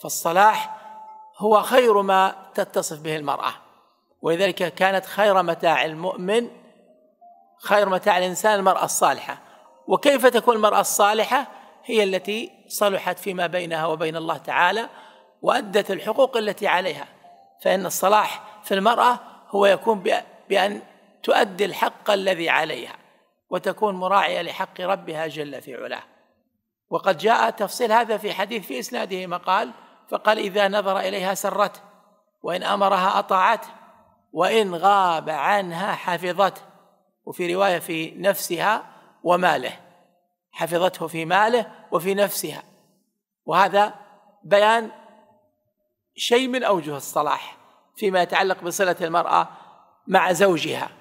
فالصلاح هو خير ما تتصف به المرأة ولذلك كانت خير متاع المؤمن خير متاع الإنسان المرأة الصالحة وكيف تكون المرأة الصالحة هي التي صلحت فيما بينها وبين الله تعالى وأدت الحقوق التي عليها فإن الصلاح في المرأة هو يكون بأن تؤدي الحق الذي عليها وتكون مراعية لحق ربها جل في علاه وقد جاء تفصيل هذا في حديث في إسناده مقال فقال إذا نظر إليها سرته وإن أمرها أطاعته وإن غاب عنها حفظته وفي رواية في نفسها وماله حفظته في ماله وفي نفسها وهذا بيان شيء من أوجه الصلاح فيما يتعلق بصلة المرأة مع زوجها